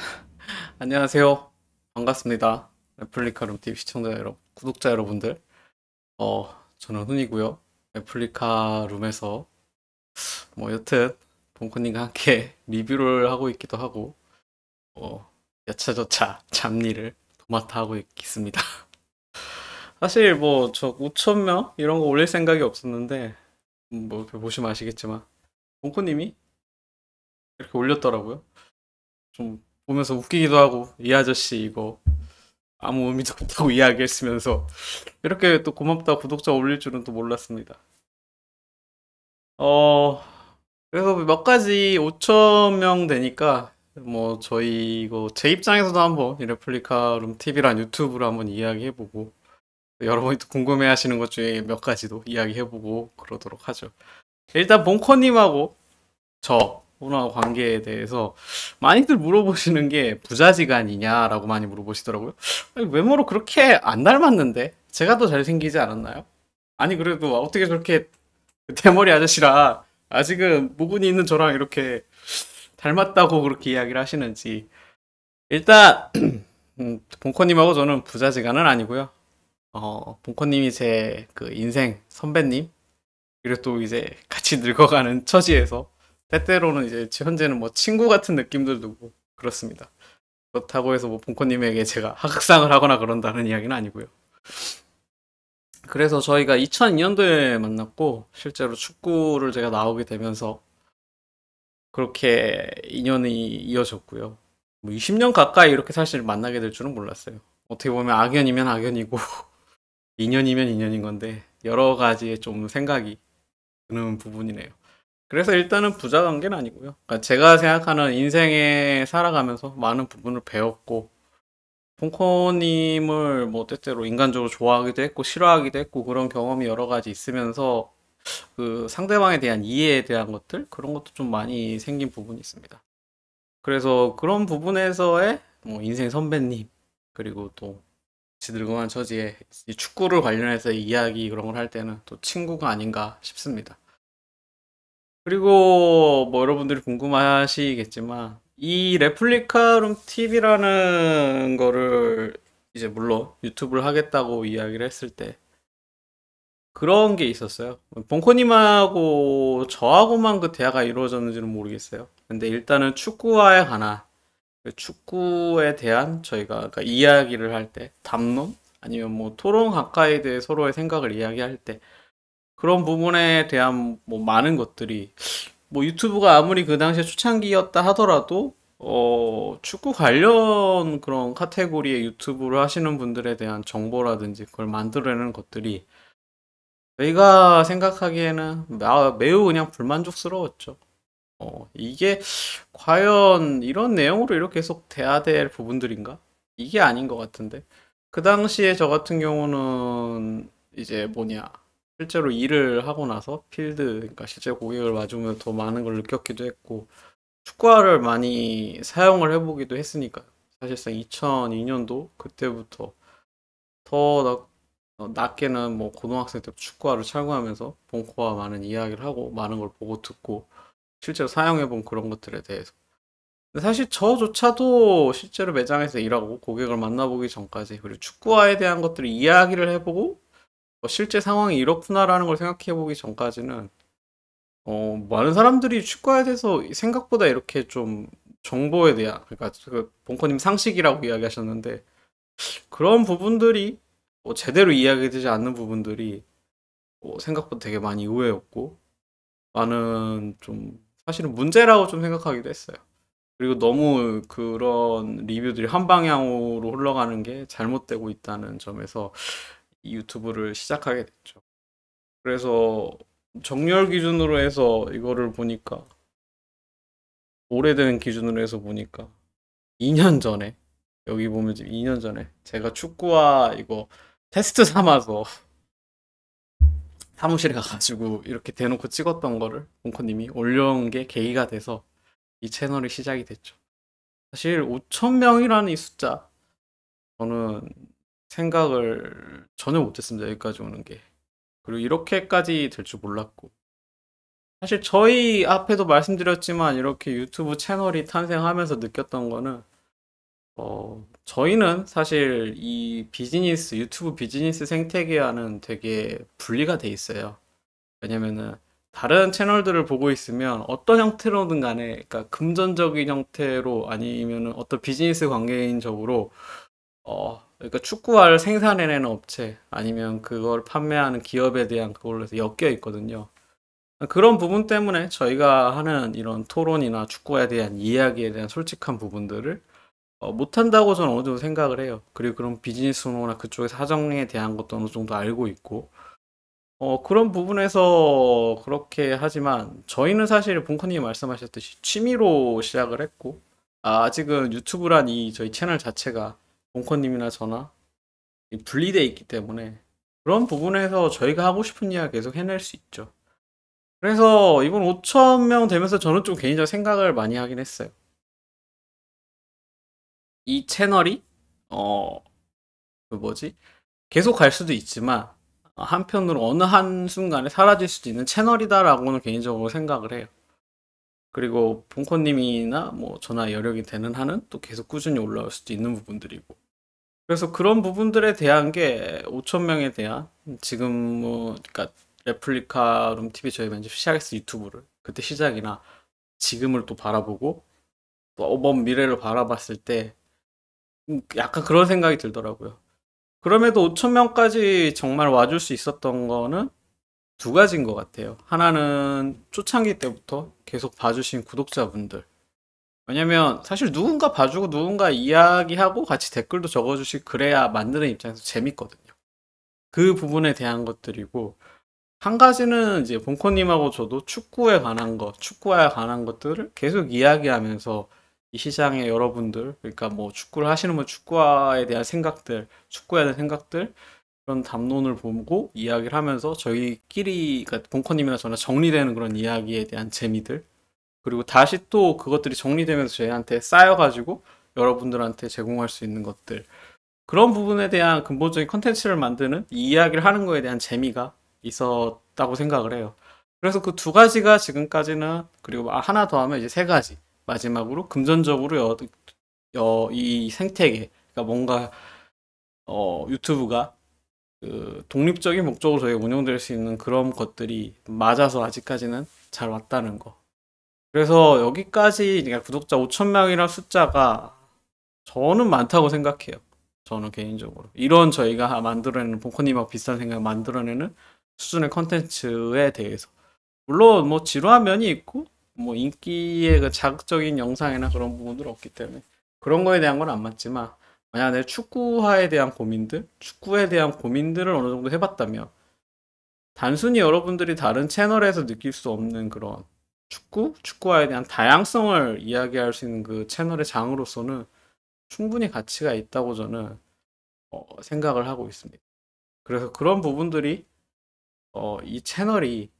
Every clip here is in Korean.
안녕하세요. 반갑습니다. 레플리카 룸TV 시청자 여러분, 구독자 여러분들. 어, 저는 훈이고요. 레플리카 룸에서 뭐 여튼 봉코님과 함께 리뷰를 하고 있기도 하고 어, 여차저차 잡일를 도맡아 하고 있습니다. 사실 뭐 저 5천명 이런 거 올릴 생각이 없었는데 음, 뭐 보시면 아시겠지만 봉코님이 이렇게 올렸더라고요. 좀 보면서 웃기기도 하고 이 아저씨 이거 아무 의미도 없다고 이야기했으면서 이렇게 또 고맙다 구독자 올릴 줄은 또 몰랐습니다. 어 그래서 몇 가지 5천 명 되니까 뭐 저희 이거 제 입장에서도 한번 이 레플리카 룸 TV란 유튜브로 한번 이야기해보고 여러분이 또 궁금해하시는 것 중에 몇 가지도 이야기해보고 그러도록 하죠. 일단 봉커님하고 저 문화 고 관계에 대해서 많이들 물어보시는 게 부자지간이냐라고 많이 물어보시더라고요. 아니, 외모로 그렇게 안 닮았는데 제가 더 잘생기지 않았나요? 아니 그래도 어떻게 저렇게 대머리 아저씨라 아직은 모근이 있는 저랑 이렇게 닮았다고 그렇게 이야기를 하시는지 일단 음, 봉커님하고 저는 부자지간은 아니고요. 어, 봉커님이 제 그 인생 선배님 그리고 또 이제 같이 늙어가는 처지에서 때때로는 이제 현재는 뭐 친구 같은 느낌도 들고 뭐 그렇습니다. 그렇다고 해서 뭐 봉코님에게 제가 학상을 하거나 그런다는 이야기는 아니고요. 그래서 저희가 2002년도에 만났고 실제로 축구를 제가 나오게 되면서 그렇게 인연이 이어졌고요. 뭐 20년 가까이 이렇게 사실 만나게 될 줄은 몰랐어요. 어떻게 보면 악연이면 악연이고 인연이면 인연인 건데 여러 가지의 좀 생각이 드는 부분이네요. 그래서 일단은 부자 관계는 아니고요. 그러니까 제가 생각하는 인생에 살아가면서 많은 부분을 배웠고 홍콩님을 뭐 때때로 인간적으로 좋아하기도 했고 싫어하기도 했고 그런 경험이 여러 가지 있으면서 그 상대방에 대한 이해에 대한 것들 그런 것도 좀 많이 생긴 부분이 있습니다. 그래서 그런 부분에서의 뭐 인생 선배님 그리고 또 지들그만 처지에 축구를 관련해서 이야기 그런 걸 할 때는 또 친구가 아닌가 싶습니다. 그리고 뭐 여러분들이 궁금하시겠지만 이 레플리카룸 TV라는 거를 이제 물론 유튜브를 하겠다고 이야기를 했을 때 그런 게 있었어요. 봉코님하고 저하고만 그 대화가 이루어졌는지는 모르겠어요. 근데 일단은 축구와에 관한 그 축구에 대한 저희가 그러니까 이야기를 할 때 담론 아니면 뭐 토론 가까이에 대해 서로의 생각을 이야기할 때 그런 부분에 대한 뭐 많은 것들이 뭐 유튜브가 아무리 그 당시에 초창기였다 하더라도 어 축구 관련 그런 카테고리의 유튜브를 하시는 분들에 대한 정보라든지 그걸 만들어내는 것들이 저희가 생각하기에는 매우 그냥 불만족스러웠죠. 어 이게 과연 이런 내용으로 이렇게 계속 돼야 될 부분들인가? 이게 아닌 것 같은데 그 당시에 저 같은 경우는 이제 뭐냐 실제로 일을 하고 나서 필드, 그러니까 실제 고객을 맞으면 더 많은 걸 느꼈기도 했고, 축구화를 많이 사용을 해보기도 했으니까요. 사실상 2002년도 그때부터 더 어, 낮, 게는 뭐 고등학생 때 축구화를 착용하면서 본코와 많은 이야기를 하고 많은 걸 보고 듣고 실제로 사용해본 그런 것들에 대해서 사실 저조차도 실제로 매장에서 일하고 고객을 만나보기 전까지 그리고 축구화에 대한 것들을 이야기를 해보고 어, 실제 상황이 이렇구나라는 걸 생각해 보기 전까지는 어, 많은 사람들이 축구에 대해서 생각보다 이렇게 좀 정보에 대한 그러니까 그본커님 상식이라고 이야기하셨는데 그런 부분들이 뭐 제대로 이야기되지 않는 부분들이 뭐 생각보다 되게 많이 의외였고 많은 좀 사실은 문제라고 좀 생각하기도 했어요. 그리고 너무 그런 리뷰들이 한 방향으로 흘러가는 게 잘못되고 있다는 점에서 유튜브를 시작하게 됐죠. 그래서 정렬 기준으로 해서 이거를 보니까 오래된 기준으로 해서 보니까 2년 전에 여기 보면 지금 2년 전에 제가 축구와 이거 테스트 삼아서 사무실에 가가지고 이렇게 대놓고 찍었던 거를 몽커님이 올려온 게 계기가 돼서 이 채널이 시작이 됐죠. 사실 5천 명이라는 이 숫자 저는 생각을 전혀 못했습니다. 여기까지 오는 게. 그리고 이렇게까지 될 줄 몰랐고. 사실 저희 앞에도 말씀드렸지만 이렇게 유튜브 채널이 탄생하면서 느꼈던 거는 어, 저희는 사실 이 비즈니스, 유튜브 비즈니스 생태계와는 되게 분리가 돼 있어요. 왜냐면은 다른 채널들을 보고 있으면 어떤 형태로든 간에, 그러니까 금전적인 형태로 아니면은 어떤 비즈니스 관계인적으로 어, 그러니까 축구화를 생산해내는 업체 아니면 그걸 판매하는 기업에 대한 그걸로 해서 엮여 있거든요. 그런 부분 때문에 저희가 하는 이런 토론이나 축구에 대한 이야기에 대한 솔직한 부분들을 어, 못한다고 저는 어느 정도 생각을 해요. 그리고 그런 비즈니스 논어나 그쪽의 사정에 대한 것도 어느 정도 알고 있고 어, 그런 부분에서 그렇게 하지만 저희는 사실 봉커님이 말씀하셨듯이 취미로 시작을 했고 아, 아직은 유튜브란 이 저희 채널 자체가 봉커님이나 저나 분리돼 있기 때문에 그런 부분에서 저희가 하고 싶은 이야기 계속 해낼 수 있죠. 그래서 이번 5천명 되면서 저는 좀 개인적으로 생각을 많이 하긴 했어요. 이 채널이 어 그 뭐지 계속 갈 수도 있지만 한편으로 어느 한 순간에 사라질 수도 있는 채널이다라고는 개인적으로 생각을 해요. 그리고 봉코님이나뭐 저나 여력이 되는 한은 또 계속 꾸준히 올라올 수도 있는 부분들이고 그래서 그런 부분들에 대한 게 5천 명에 대한 지금 뭐 그러니까 레플리카 룸TV 저희 면접 시작했어 유튜브를 그때 시작이나 지금을 또 바라보고 또먼 미래를 바라봤을 때 음, 약간 그런 생각이 들더라고요. 그럼에도 5천 명까지 정말 와줄 수 있었던 거는 두 가지인 것 같아요. 하나는 초창기 때부터 계속 봐주신 구독자분들. 왜냐면 사실 누군가 봐주고 누군가 이야기하고 같이 댓글도 적어주시 그래야 만드는 입장에서 재밌거든요. 그 부분에 대한 것들이고 한 가지는 이제 본코님하고 저도 축구에 관한 것, 축구에 관한 것들을 계속 이야기하면서 이시장에 여러분들, 그러니까 뭐 축구를 하시는 분 축구에 대한 생각들, 축구에 대한 생각들, 그런 담론을 보고 이야기를 하면서 저희끼리 그러니까 봉커님이나 저나 정리되는 그런 이야기에 대한 재미들 그리고 다시 또 그것들이 정리되면서 저희한테 쌓여가지고 여러분들한테 제공할 수 있는 것들 그런 부분에 대한 근본적인 컨텐츠를 만드는 이 이야기를 하는 거에 대한 재미가 있었다고 생각을 해요. 그래서 그 두 가지가 지금까지는 그리고 아, 하나 더 하면 이제 세 가지 마지막으로 금전적으로 여, 여, 이 생태계 그러니까 뭔가 어, 유튜브가 그 독립적인 목적으로 저희가 운영될 수 있는 그런 것들이 맞아서 아직까지는 잘 왔다는 거. 그래서 여기까지 그러니까 구독자 5천 명이란 숫자가 저는 많다고 생각해요. 저는 개인적으로 이런 저희가 만들어내는 본코님하고 비슷한 생각 만들어내는 수준의 컨텐츠에 대해서 물론 뭐 지루한 면이 있고 뭐 인기의 그 자극적인 영상이나 그런 부분들 없기 때문에 그런 거에 대한 건 안 맞지만 만약 내 축구화에 대한 고민들, 축구에 대한 고민들을 어느 정도 해봤다면 단순히 여러분들이 다른 채널에서 느낄 수 없는 그런 축구, 축구화에 대한 다양성을 이야기할 수 있는 그 채널의 장으로서는 충분히 가치가 있다고 저는 어, 생각을 하고 있습니다. 그래서 그런 부분들이 어, 이 채널이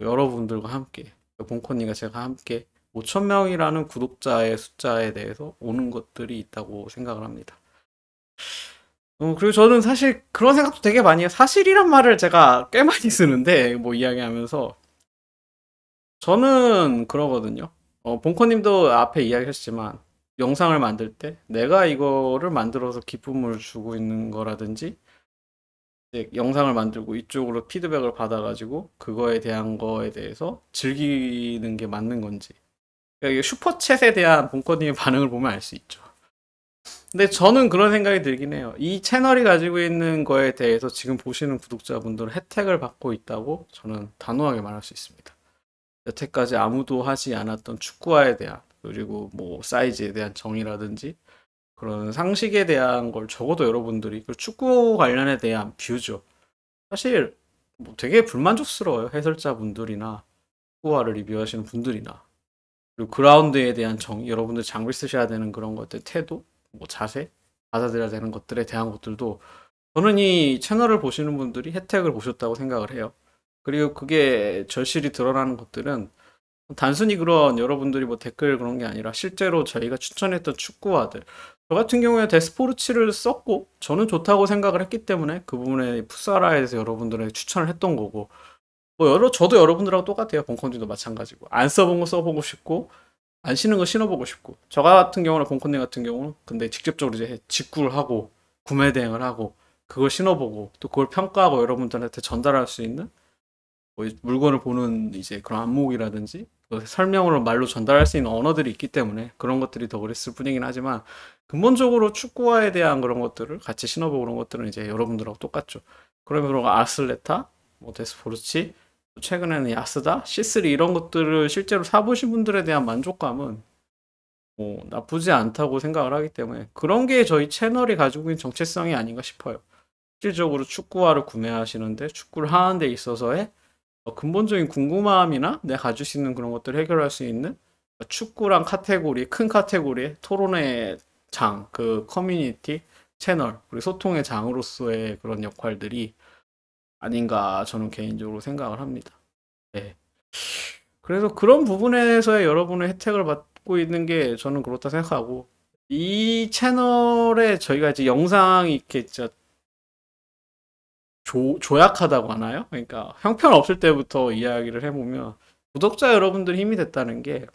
여러분들과 함께 봉코니가 제가 함께 5천 명이라는 구독자의 숫자에 대해서 오는 것들이 있다고 생각을 합니다. 어, 그리고 저는 사실 그런 생각도 되게 많이 해요. 사실이란 말을 제가 꽤 많이 쓰는데, 뭐 이야기하면서. 저는 그러거든요. 어, 봉커님도 앞에 이야기했지만, 영상을 만들 때 내가 이거를 만들어서 기쁨을 주고 있는 거라든지, 영상을 만들고 이쪽으로 피드백을 받아가지고 그거에 대한 거에 대해서 즐기는 게 맞는 건지 그러니까 슈퍼챗에 대한 본커님의 반응을 보면 알 수 있죠. 근데 저는 그런 생각이 들긴 해요. 이 채널이 가지고 있는 거에 대해서 지금 보시는 구독자분들은 혜택을 받고 있다고 저는 단호하게 말할 수 있습니다. 여태까지 아무도 하지 않았던 축구화에 대한 그리고 뭐 사이즈에 대한 정의라든지 그런 상식에 대한 걸 적어도 여러분들이 그 축구 관련에 대한 뷰죠. 사실 뭐 되게 불만족스러워요. 해설자분들이나 축구화를 리뷰하시는 분들이나 그리고 그라운드에 대한 정 여러분들 장비 쓰셔야 되는 그런 것들 태도 뭐 자세 받아들여야 되는 것들에 대한 것들도 저는 이 채널을 보시는 분들이 혜택을 보셨다고 생각을 해요. 그리고 그게 절실히 드러나는 것들은 단순히 그런 여러분들이 뭐 댓글 그런 게 아니라 실제로 저희가 추천했던 축구화들 저 같은 경우에 데스포르치를 썼고 저는 좋다고 생각을 했기 때문에 그 부분에 풋사라에서 대해 여러분들에게 추천을 했던 거고 뭐 여러 저도 여러분들하고 똑같아요. 봉콘님도 마찬가지고 안 써본 거 써보고 싶고 안 신은 거 신어보고 싶고 저 같은 경우는 봉콘님 같은 경우는 근데 직접적으로 이제 직구를 하고 구매 대행을 하고 그걸 신어보고 또 그걸 평가하고 여러분들한테 전달할 수 있는 뭐 물건을 보는 이제 그런 안목이라든지 뭐 설명으로 말로 전달할 수 있는 언어들이 있기 때문에 그런 것들이 더 그랬을 뿐이긴 하지만 근본적으로 축구화에 대한 그런 것들을 같이 신어보고 그런 것들은 이제 여러분들하고 똑같죠. 그러면 그런 아슬레타, 뭐 데스포르치, 최근에는 야스다, 시스리 이런 것들을 실제로 사보신 분들에 대한 만족감은 뭐 나쁘지 않다고 생각을 하기 때문에 그런 게 저희 채널이 가지고 있는 정체성이 아닌가 싶어요. 실질적으로 축구화를 구매하시는데 축구를 하는 데 있어서의 어 근본적인 궁금함이나 내가 가질 수 있는 그런 것들을 해결할 수 있는 축구랑 카테고리, 큰 카테고리의 토론의 장, 그 커뮤니티 채널, 그리고 소통의 장으로서의 그런 역할들이 아닌가 저는 개인적으로 생각을 합니다. 네. 그래서 그런 부분에서의 여러분의 혜택을 받고 있는 게 저는 그렇다 생각하고 이 채널에 저희가 이제 영상이 렇게 진짜 조, 조약하다고 하나요? 그러니까 형편 없을 때부터 이야기를 해보면 구독자 여러분들 힘이 됐다는 게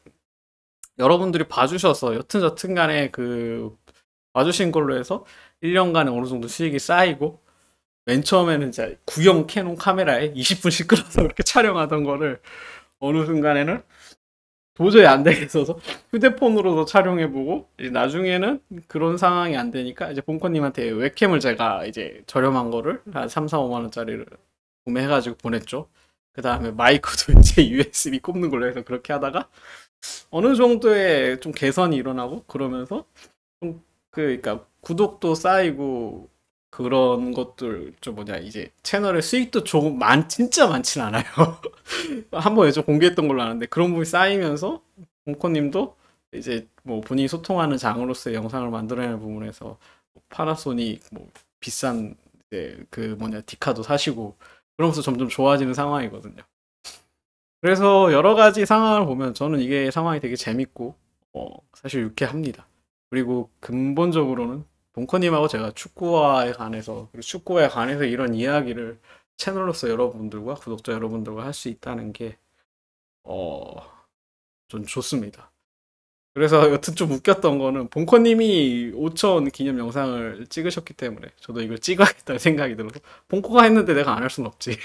여러분들이 봐주셔서 여튼 저튼 간에 그 봐주신 걸로 해서 1년간에 어느 정도 수익이 쌓이고 맨 처음에는 이제 구형 캐논 카메라에 20분씩 끌어서 이렇게 촬영하던 거를 어느 순간에는 도저히 안 되겠어서 휴대폰으로도 촬영해보고 나중에는 그런 상황이 안 되니까 이제 봉커님한테 웹캠을 제가 이제 저렴한 거를 한 3, 4, 5만 원짜리를 구매해가지고 보냈죠. 그 다음에 마이크도 이제 USB 꼽는 걸로 해서 그렇게 하다가 어느 정도의 좀 개선이 일어나고 그러면서 좀 그, 그러니까 구독도 쌓이고 그런 것들 좀 뭐냐 이제 채널의 수익도 조금 많 진짜 많진 않아요. 한번 예전 공개했던 걸로 아는데 그런 부분이 쌓이면서 공코님도 이제 뭐 본인이 소통하는 장으로서의 영상을 만들어내는 부분에서 뭐 파나소닉 뭐 비싼 이제 그 뭐냐 디카도 사시고 그러면서 점점 좋아지는 상황이거든요. 그래서 여러 가지 상황을 보면 저는 이게 상황이 되게 재밌고 어, 사실 유쾌합니다. 그리고 근본적으로는 동커님하고 제가 축구화에 관해서 그리고 축구에 관해서 이런 이야기를 채널로서 여러분들과 구독자 여러분들과 할 수 있다는 게 어, 전 좋습니다. 그래서 여튼 좀 웃겼던 거는 봉커님이 5천 기념 영상을 찍으셨기 때문에 저도 이걸 찍어야겠다는 생각이 들어서 봉커가 했는데 내가 안할 수는 없지.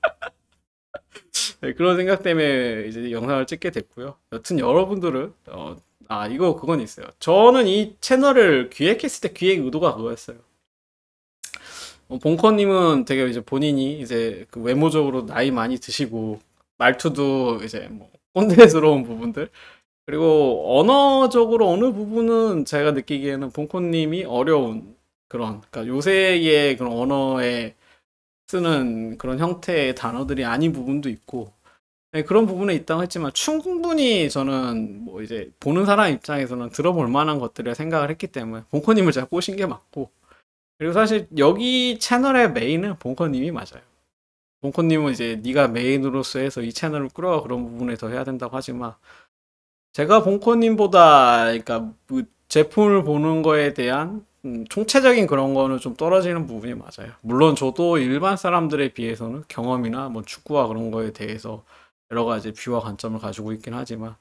네, 그런 생각 때문에 이제 영상을 찍게 됐고요. 여튼 여러분들은 어, 아 이거 그건 있어요 저는 이 채널을 기획했을 때 기획 의도가 그거였어요 어, 봉커님은 되게 이제 본인이 이제 그 외모적으로 나이 많이 드시고 말투도 이제 뭐 꼰대스러운 부분들 그리고 언어적으로 어느 부분은 제가 느끼기에는 봉코님이 어려운 그런 그러니까 요새의 그런 언어에 쓰는 그런 형태의 단어들이 아닌 부분도 있고 네, 그런 부분에 있다고 했지만 충분히 저는 뭐 이제 보는 사람 입장에서는 들어볼 만한 것들을 생각을 했기 때문에 봉커님을 제가 꼬신 게 맞고 그리고 사실 여기 채널의 메인은 봉커님이 맞아요. 봉커님은 이제 네가 메인으로서 해서 이 채널을 끌어가 그런 부분에서 해야 된다고 하지만 제가 봉커님보다 그러니까 그 제품을 보는 거에 대한 음, 총체적인 그런 거는 좀 떨어지는 부분이 맞아요. 물론 저도 일반 사람들에 비해서는 경험이나 뭐 축구와 그런 거에 대해서 여러 가지 뷰와 관점을 가지고 있긴 하지만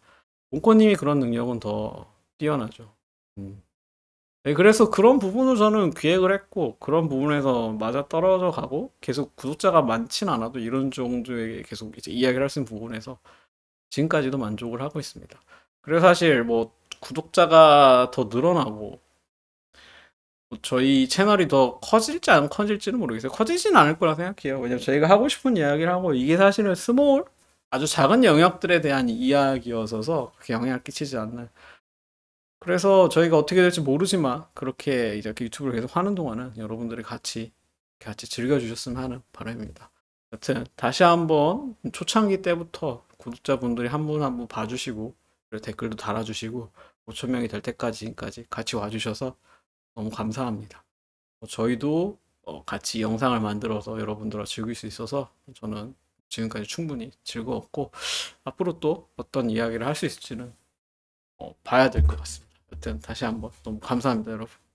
본권님이 그런 능력은 더 뛰어나죠. 음. 네, 그래서 그런 부분을 저는 기획을 했고 그런 부분에서 맞아 떨어져 가고 계속 구독자가 많진 않아도 이런 정도의 계속 이제 이야기를 할 수 있는 부분에서 지금까지도 만족을 하고 있습니다. 그래서 사실 뭐 구독자가 더 늘어나고 뭐 저희 채널이 더 커질지 안 커질지는 모르겠어요. 커지진 않을 거라 생각해요. 왜냐면 저희가 하고 싶은 이야기를 하고 이게 사실은 스몰 아주 작은 영역들에 대한 이야기여서 그렇게 영향을 끼치지 않는 그래서 저희가 어떻게 될지 모르지만 그렇게 이제 유튜브를 계속 하는 동안은 여러분들이 같이 같이 즐겨주셨으면 하는 바람입니다. 여튼 다시 한번 초창기 때부터 구독자분들이 한 분 한 분 봐주시고 댓글도 달아주시고 5천 명이 될 때까지까지 같이 와주셔서 너무 감사합니다. 뭐 저희도 어, 같이 영상을 만들어서 여러분들과 즐길 수 있어서 저는 지금까지 충분히 즐거웠고 앞으로 또 어떤 이야기를 할 수 있을지는 어, 봐야 될 것 같습니다. 여튼 다시 한번 너무 감사합니다, 여러분.